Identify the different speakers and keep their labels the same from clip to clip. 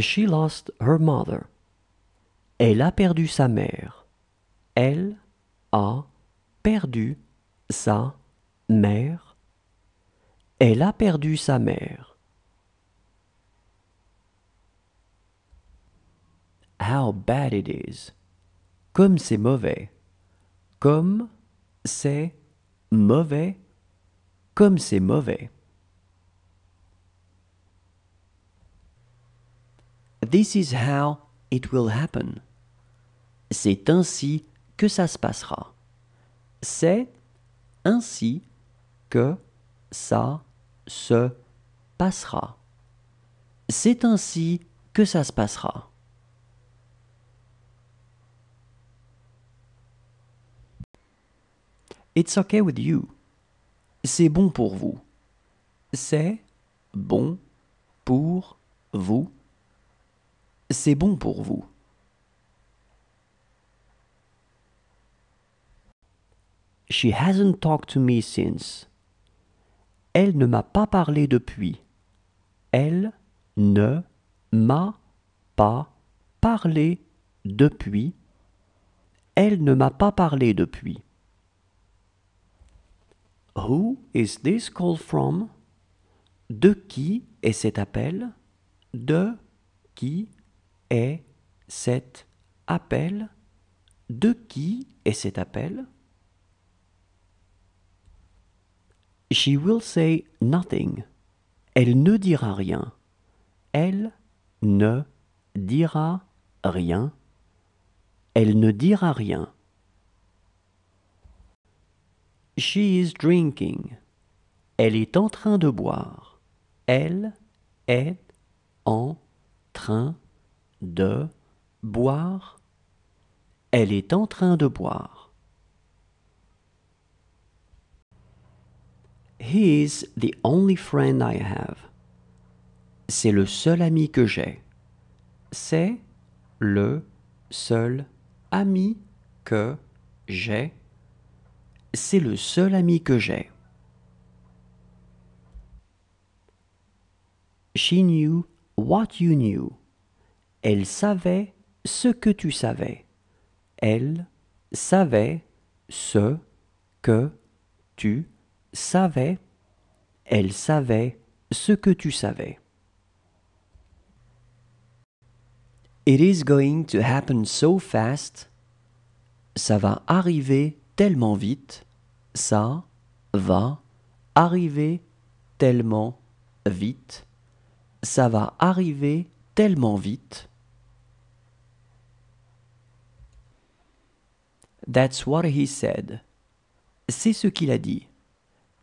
Speaker 1: She lost her mother. Elle a perdu sa mère. Elle a perdu sa mère. Elle a perdu sa mère. How bad it is. Comme c'est mauvais. Comme c'est mauvais. Comme c'est mauvais. This is how it will happen. C'est ainsi que ça se passera. C'est ainsi que ça se passera. C'est ainsi que ça se passera. It's okay with you. C'est bon pour vous. C'est bon pour vous c'est bon pour vous. She hasn't talked to me since. Elle ne m'a pas parlé depuis. Elle ne m'a pas parlé depuis. Elle ne m'a pas parlé depuis. Who is this call from? De qui est cet appel? De qui est cet appel De qui est cet appel She will say nothing. Elle ne dira rien. Elle ne dira rien. Elle ne dira rien. She is drinking. Elle est en train de boire. Elle est en train de de boire. Elle est en train de boire. He is the only friend I have. C'est le seul ami que j'ai. C'est le seul ami que j'ai. C'est le seul ami que j'ai. She knew what you knew. Elle savait ce que tu savais. Elle savait ce que tu savais. Elle savait ce que tu savais. It is going to happen so fast. Ça va arriver tellement vite. Ça va arriver tellement vite. Ça va arriver tellement vite. That's what he said. C'est ce qu'il a dit.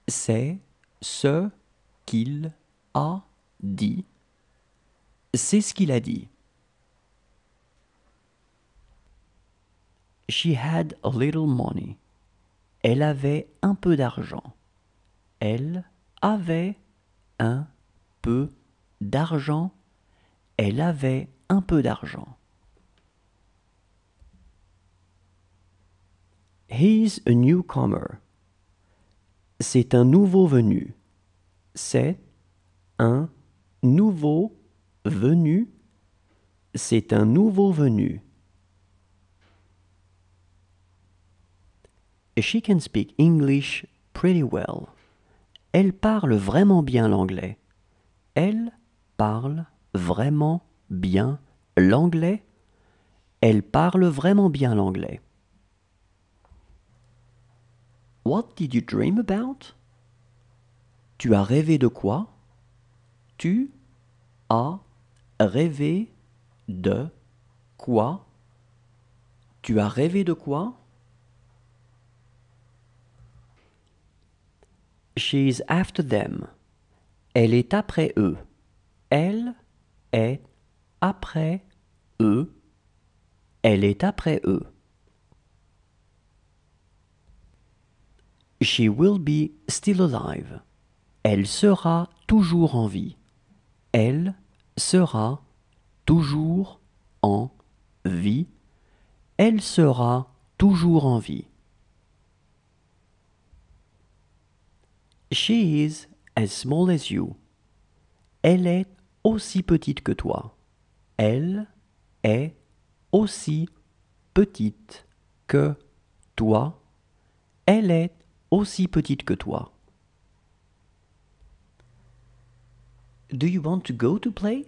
Speaker 1: C'est ce qu'il a dit. C'est ce qu'il a dit. She had a little money. Elle avait un peu d'argent. Elle avait un peu d'argent. Elle avait un peu d'argent. He's a newcomer. C'est un nouveau venu. C'est un nouveau venu. C'est un nouveau venu. She can speak English pretty well. Elle parle vraiment bien l'anglais. Elle parle vraiment bien l'anglais. Elle parle vraiment bien l'anglais. What did you dream about? Tu as rêvé de quoi? Tu as rêvé de quoi? Tu as rêvé de quoi? She's after them. Elle est après eux. Elle est après eux. Elle est après eux. She will be still alive. Elle sera toujours en vie. Elle sera toujours en vie. Elle sera toujours en vie. She is as small as you. Elle est aussi petite que toi. Elle est aussi petite que toi. Elle est aussi petite que toi. Do you want to go to play?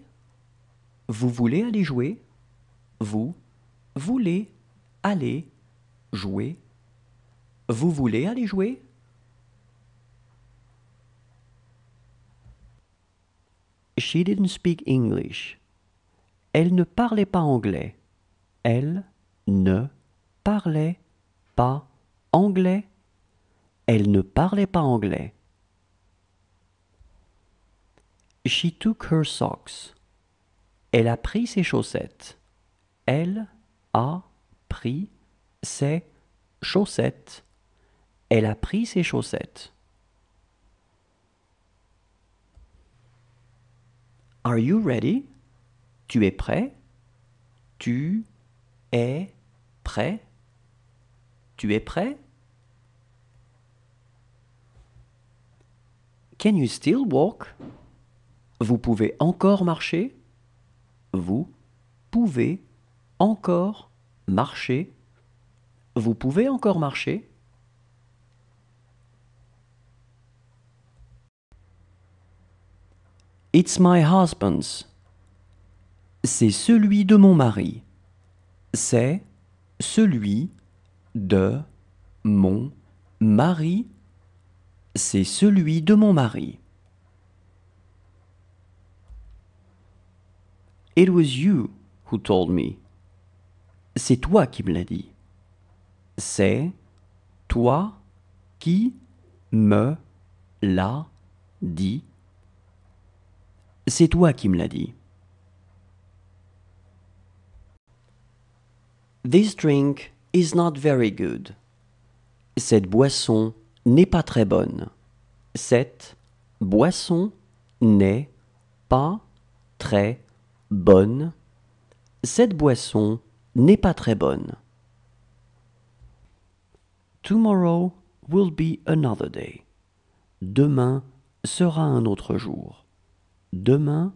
Speaker 1: Vous voulez aller jouer? Vous voulez aller jouer? Vous voulez aller jouer? She didn't speak English. Elle ne parlait pas anglais. Elle ne parlait pas anglais. Elle ne parlait pas anglais. She took her socks. Elle a pris ses chaussettes. Elle a pris ses chaussettes. Elle a pris ses chaussettes. Are you ready? Tu es prêt? Tu es prêt? Tu es prêt? Can you still walk? Vous pouvez encore marcher? Vous pouvez encore marcher? Vous pouvez encore marcher? It's my husband's. C'est celui de mon mari. C'est celui de mon mari c'est celui de mon mari. It was you who told me. C'est toi qui me l'a dit. C'est toi qui me l'a dit. C'est toi qui me l'as dit. This drink is not very good. Cette boisson n'est pas très bonne. Cette boisson n'est pas très bonne. Cette boisson n'est pas très bonne. Tomorrow will be another day. Demain sera un autre jour. Demain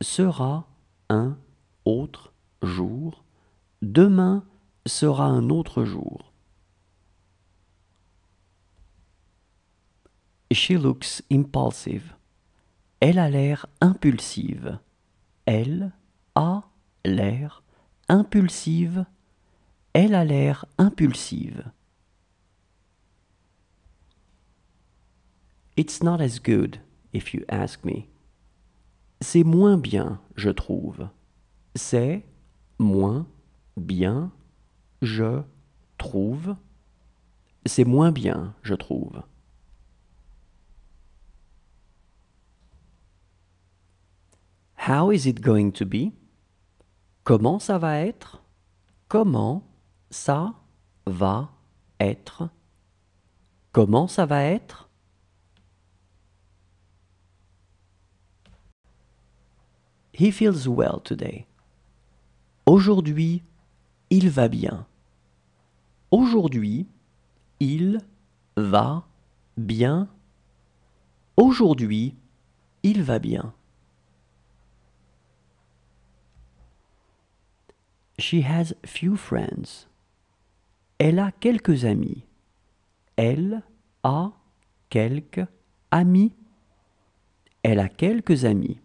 Speaker 1: sera un autre jour. Demain sera un autre jour. She looks impulsive. Elle a l'air impulsive. Elle a l'air impulsive. Elle a l'air impulsive. It's not as good, if you ask me. C'est moins bien, je trouve. C'est moins bien, je trouve. C'est moins bien, je trouve. How is it going to be? Comment ça va être? Comment ça va être? Comment ça va être? He feels well today. Aujourd'hui, il va bien. Aujourd'hui, il va bien. Aujourd'hui, il va bien. She has few friends. Elle a quelques amis. Elle a quelques amis. Elle a quelques amis.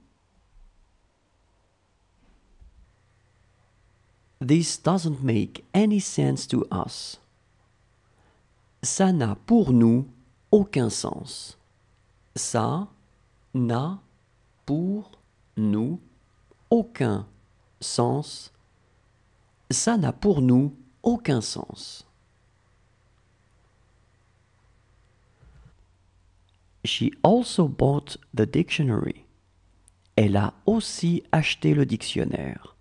Speaker 1: This doesn't make any sense to us. Ça n'a pour nous aucun sens. Ça n'a pour nous aucun sens ça n'a pour nous aucun sens. She also bought the dictionary. Elle a aussi acheté le dictionnaire.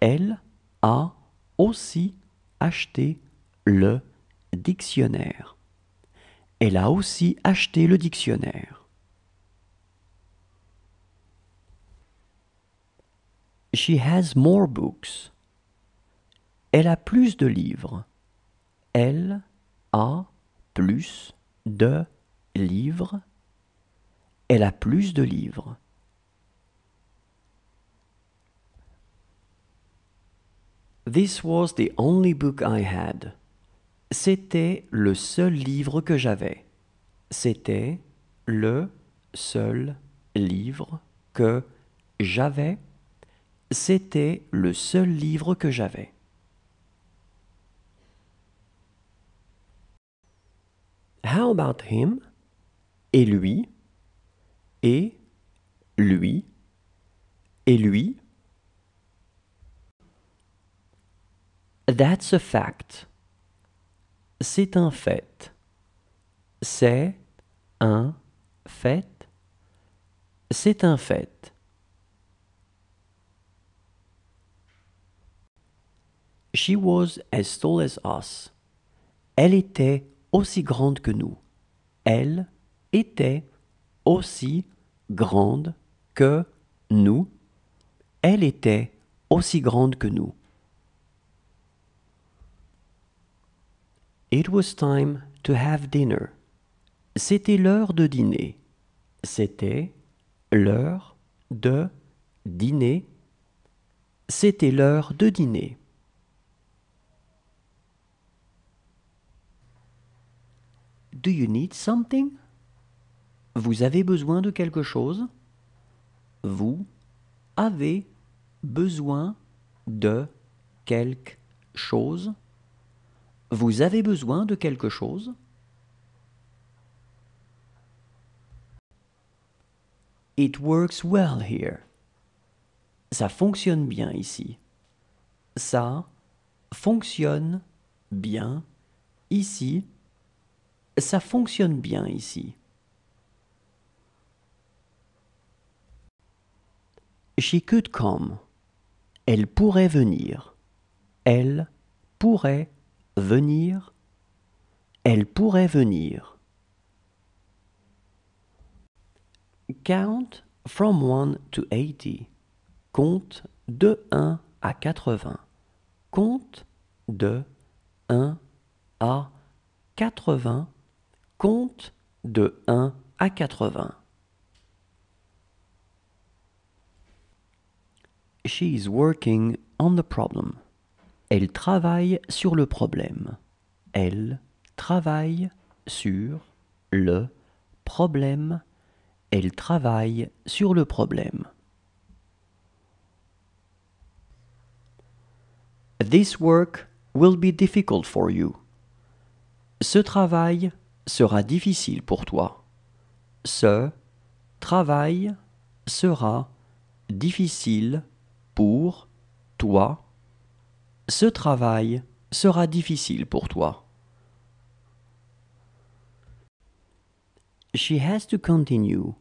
Speaker 1: Elle a aussi acheté le dictionnaire. aussi le dictionnaire. She has more books. Elle a plus de livres. Elle a plus de livres. Elle a plus de livres. This was the only book I had. C'était le seul livre que j'avais. C'était le seul livre que j'avais. C'était le seul livre que j'avais. How about him? Et lui? Et lui? Et lui? That's a fact. C'est un fait. C'est un fait. C'est un fait. She was as tall as us. Elle était aussi grande que nous. Elle était aussi grande que nous. Elle était aussi grande que nous. It was time to have dinner. C'était l'heure de dîner. C'était l'heure de dîner. C'était l'heure de dîner. Do you need something? Vous avez besoin de quelque chose? Vous avez besoin de quelque chose? Vous avez besoin de quelque chose? It works well here. Ça fonctionne bien ici. Ça fonctionne bien ici ça fonctionne bien ici. She could come. Elle pourrait venir. Elle pourrait venir. Elle pourrait venir. Count from 1 to 80. Compte de 1 à 80. Compte de 1 à 80. Compte de 1 à 80. She is working on the problem. Elle travaille sur le problème. Elle travaille sur le problème. Elle travaille sur le problème. This work will be difficult for you. Ce travail sera difficile pour toi. Ce travail sera difficile pour toi. Ce travail sera difficile pour toi. She has to continue.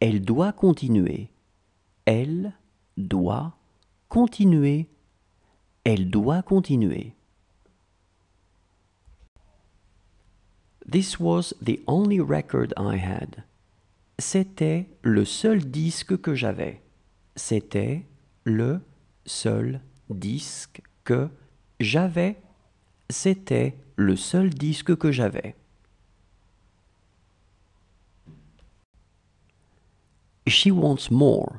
Speaker 1: Elle doit continuer. Elle doit continuer. Elle doit continuer. This was the only record I had. C'était le seul disque que j'avais. C'était le seul disque que j'avais. C'était le seul disque que j'avais. She wants more.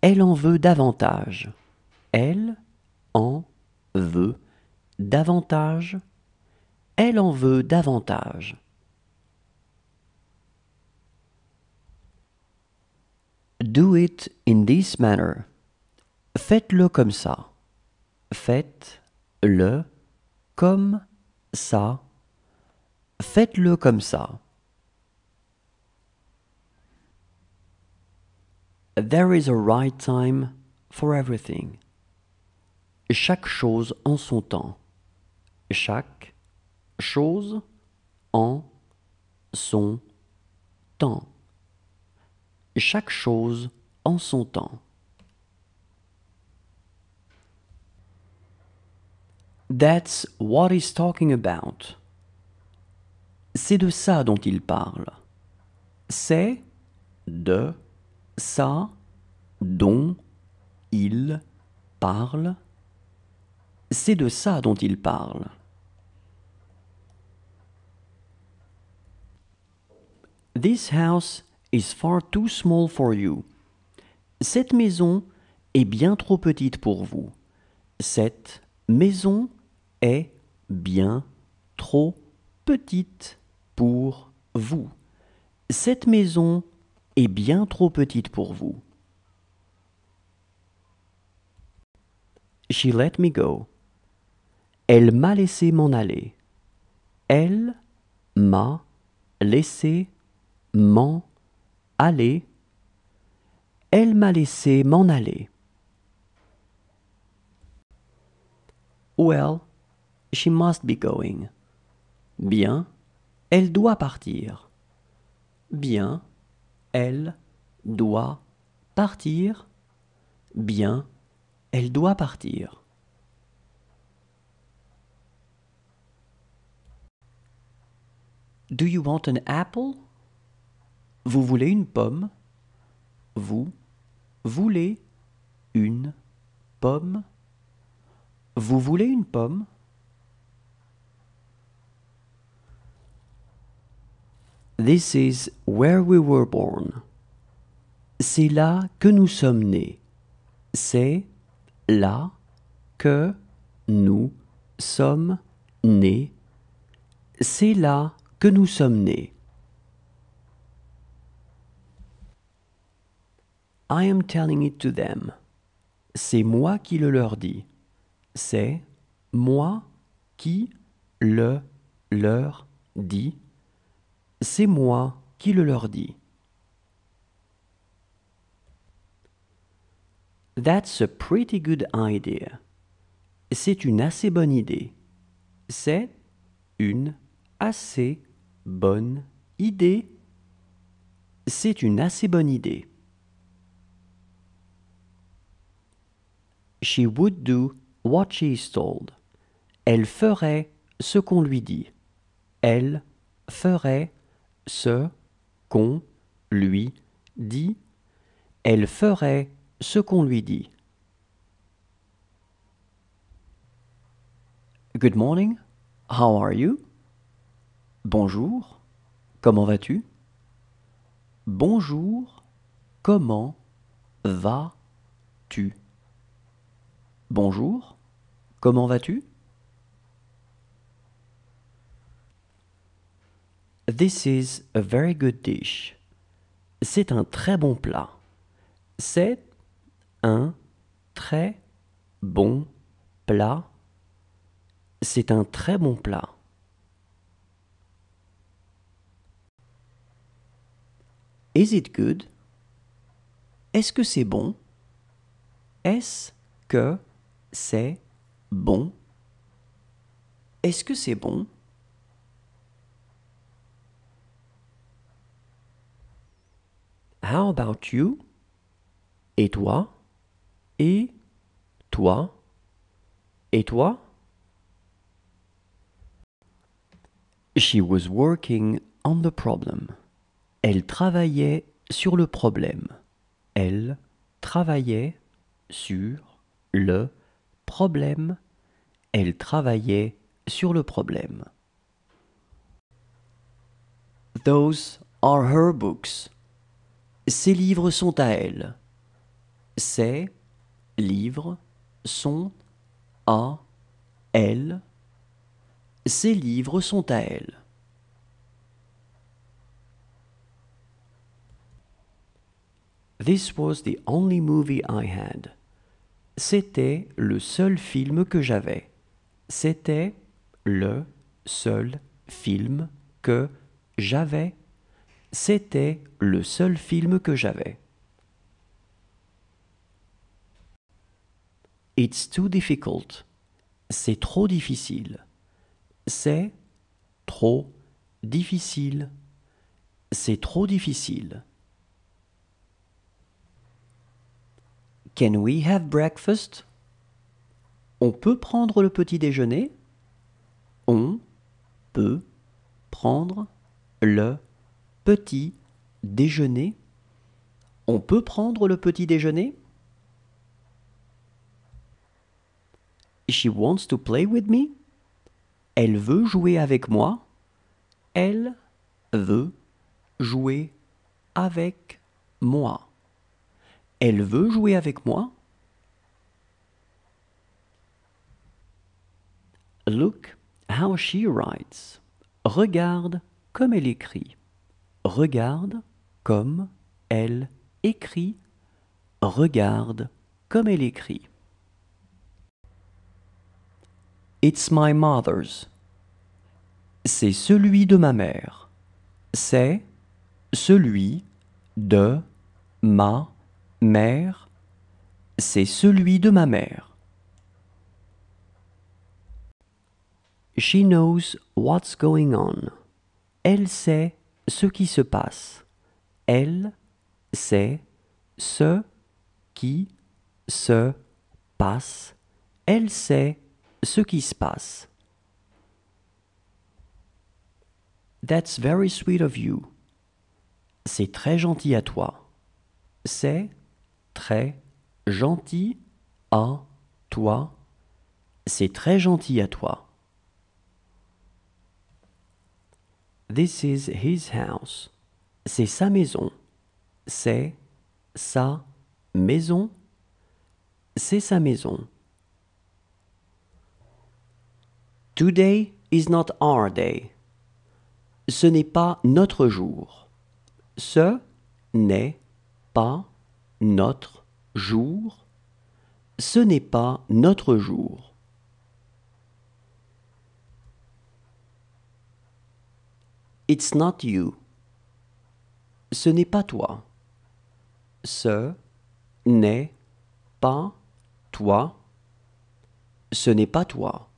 Speaker 1: Elle en veut davantage. Elle en veut davantage. Elle en veut davantage. Do it in this manner. Faites-le comme ça. Faites-le comme ça. Faites-le comme ça. There is a right time for everything. Chaque chose en son temps. Chaque chose en son temps. Chaque chose en son temps. That's what he's talking about. C'est de ça dont il parle. C'est de ça dont il parle. C'est de ça dont il parle. This house is far too small for you. Cette maison est bien trop petite pour vous. Cette maison est bien trop petite pour vous. Cette maison est bien trop petite pour vous. She let me go. Elle m'a laissé m'en aller. Elle m'a laissé m'en aller. Elle m'a laissé m'en aller. Well, she must be going. Bien, elle doit partir. Bien, elle doit partir. Bien, elle doit partir. Do you want an apple? Vous voulez une pomme Vous voulez une pomme Vous voulez une pomme This is where we were born. C'est là que nous sommes nés. C'est là que nous sommes nés. C'est là que nous sommes nés. I am telling it to them. C'est moi qui le leur dis. C'est moi qui le leur dis. C'est moi qui le leur dis. That's a pretty good idea. C'est une assez bonne idée. C'est une assez bonne idée. C'est une assez bonne idée. She would do what she is told. Elle ferait ce qu'on lui dit. Elle ferait ce qu'on lui dit. Elle ferait ce qu'on lui dit. Good morning. How are you? Bonjour. Comment vas-tu? Bonjour. Comment vas-tu? Bonjour, comment vas-tu This is a very good dish. C'est un très bon plat. C'est un très bon plat. C'est un très bon plat. Is it good? Est-ce que c'est bon? Est-ce que c'est bon Est-ce que c'est bon How about you Et toi Et toi Et toi She was working on the problem. Elle travaillait sur le problème. Elle travaillait sur le problème problème, elle travaillait sur le problème. Those are her books. Ces livres sont à elle. Ces livres sont à elle. Ces livres sont à elle. This was the only movie I had. C'était le seul film que j'avais. C'était le seul film que j'avais. C'était le seul film que j'avais. It's too difficult. C'est trop difficile. C'est trop difficile. C'est trop difficile. Can we have breakfast? On peut prendre le petit déjeuner? On peut prendre le petit déjeuner? On peut prendre le petit déjeuner? She wants to play with me? Elle veut jouer avec moi? Elle veut jouer avec moi. Elle veut jouer avec moi? Look how she writes. Regarde comme elle écrit. Regarde comme elle écrit. Regarde comme elle écrit. It's my mother's. C'est celui de ma mère. C'est celui de ma mère, c'est celui de ma mère. She knows what's going on. Elle sait ce qui se passe. Elle sait ce qui se passe. Elle sait ce qui se passe. That's very sweet of you. C'est très gentil à toi. C'est très gentil à toi. C'est très gentil à toi. This is his house. C'est sa maison. C'est sa maison. C'est sa maison. Today is not our day. Ce n'est pas notre jour. Ce n'est pas notre jour, ce n'est pas notre jour. It's not you. Ce n'est pas toi. Ce n'est pas toi. Ce n'est pas toi.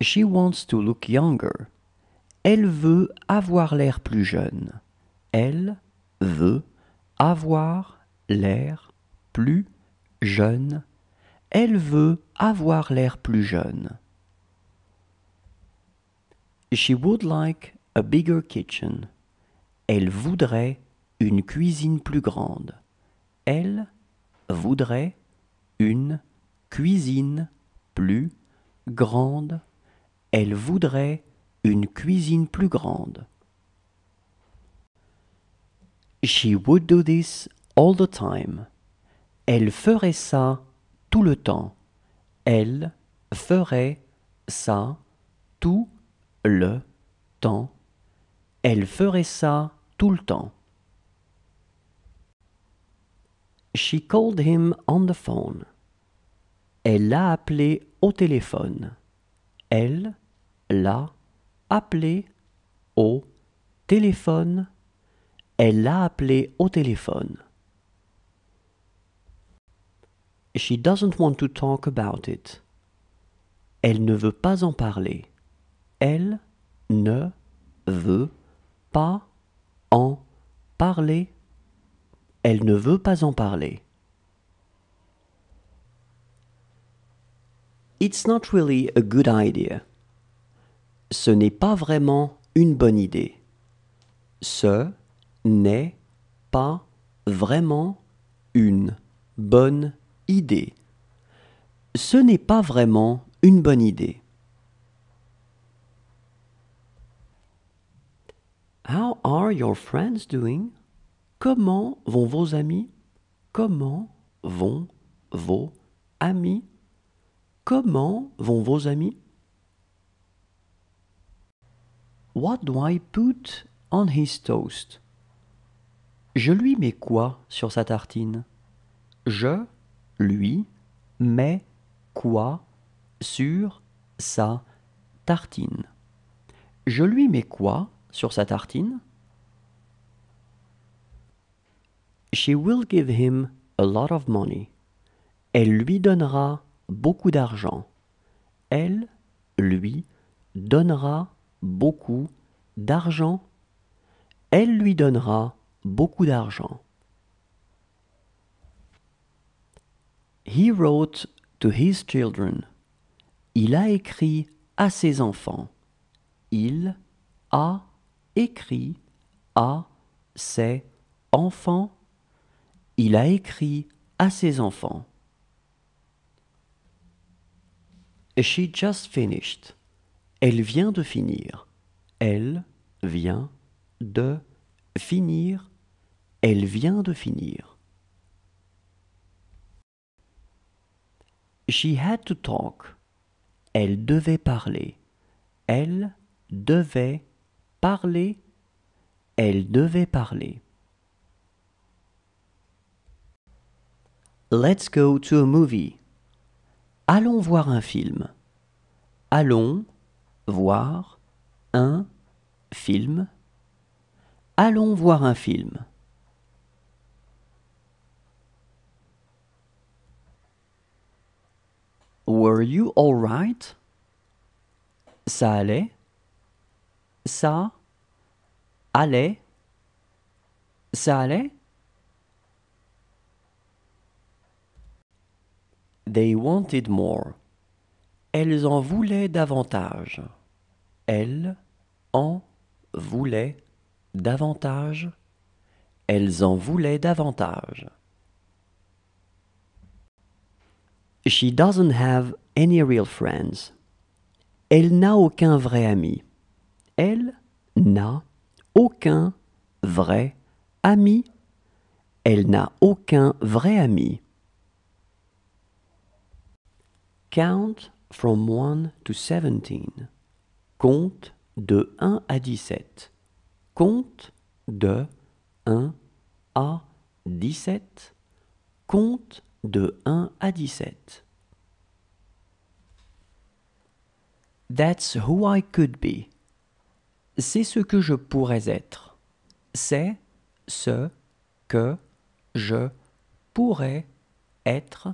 Speaker 1: She wants to look younger. Elle veut avoir l'air plus jeune. Elle veut avoir l'air plus jeune. Elle veut avoir l'air plus jeune. She would like a bigger kitchen. Elle voudrait une cuisine plus grande. Elle voudrait une cuisine plus grande. Elle voudrait une cuisine plus grande. She would do this all the time. Elle ferait ça tout le temps. Elle ferait ça tout le temps. Elle ferait ça tout le temps. She called him on the phone. Elle l'a appelé au téléphone. Elle l'a appelé au téléphone. Elle l'a appelé au téléphone. She doesn't want to talk about it. Elle ne veut pas en parler. Elle ne veut pas en parler. Elle ne veut pas en parler. It's not really a good idea ce n'est pas vraiment une bonne idée. Ce n'est pas vraiment une bonne idée. Ce n'est pas vraiment une bonne idée. How are your friends doing? Comment vont vos amis? Comment vont vos amis? Comment vont vos amis? What do I put on his toast? Je lui mets quoi sur sa tartine? Je lui mets quoi sur sa tartine? Je lui mets quoi sur sa tartine? She will give him a lot of money. Elle lui donnera beaucoup d'argent. Elle lui donnera beaucoup d'argent, elle lui donnera beaucoup d'argent. He wrote to his children. Il a écrit à ses enfants. Il a écrit à ses enfants. Il a écrit à ses enfants. She just finished. Elle vient de finir. Elle vient de finir. Elle vient de finir. She had to talk. Elle devait parler. Elle devait parler. Elle devait parler. Let's go to a movie. Allons voir un film. Allons voir un film. Allons voir un film. Were you all right? Ça allait. Ça allait. Ça allait. They wanted more. Elles en voulaient davantage. Elle en voulait davantage. Elles en voulaient davantage. She doesn't have any real friends. Elle n'a aucun vrai ami. Elle n'a aucun vrai ami. Elle n'a aucun vrai ami. Count from one to seventeen. Compte de 1 à 17. Compte de 1 à 17. Compte de 1 à 17. That's who I could be. C'est ce que je pourrais être. C'est ce que je pourrais être.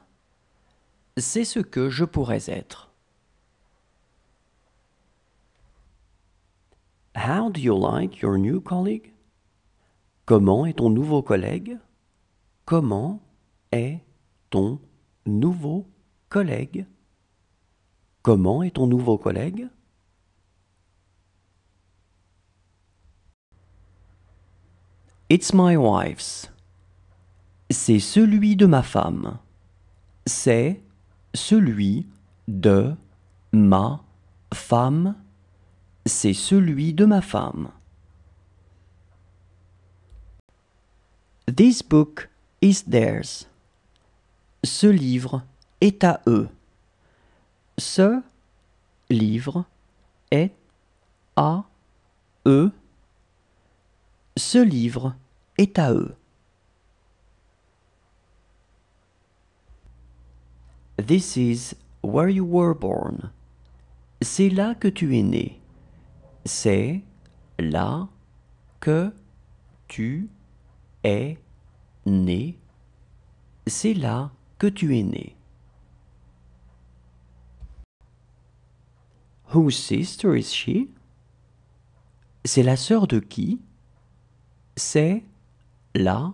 Speaker 1: C'est ce que je pourrais être. How do you like your new colleague? Comment est ton nouveau collègue? Comment est ton nouveau collègue? Comment est ton nouveau collègue? It's my wife's. C'est celui de ma femme. C'est celui de ma femme. C'est celui de ma femme. This book is theirs. Ce livre est à eux. Ce livre est à eux. Ce livre est à eux. This is where you were born. C'est là que tu es né. C'est là que tu es né. C'est là que tu es né. Whose sister is she? C'est la sœur de qui? C'est la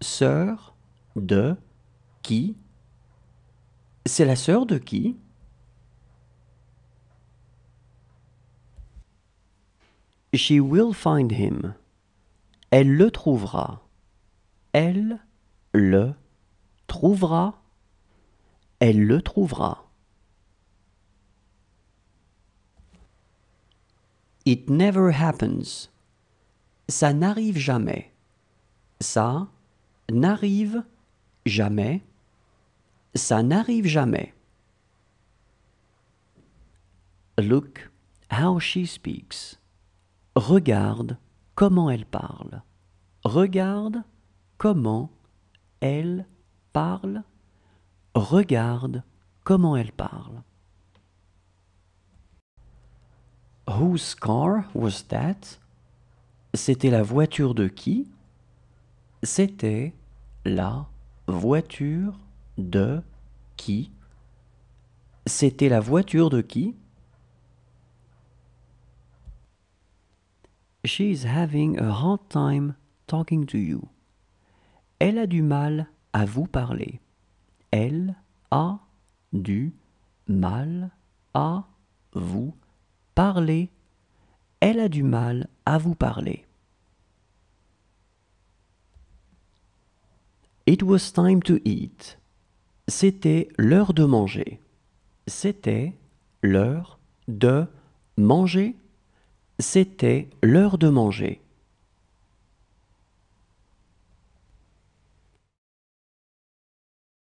Speaker 1: sœur de qui? C'est la sœur de qui? She will find him. Elle le trouvera. Elle le trouvera. Elle le trouvera. It never happens. Ça n'arrive jamais. Ça n'arrive jamais. Ça n'arrive jamais. Look how she speaks. Regarde comment elle parle. Regarde comment elle parle. Regarde comment elle parle. Whose car was that? C'était la voiture de qui? C'était la voiture de qui? C'était la voiture de qui? She is having a hard time talking to you. Elle a du mal à vous parler. Elle a du mal à vous parler. Elle a du mal à vous parler. It was time to eat. C'était l'heure de manger. C'était l'heure de manger. C'était l'heure de manger.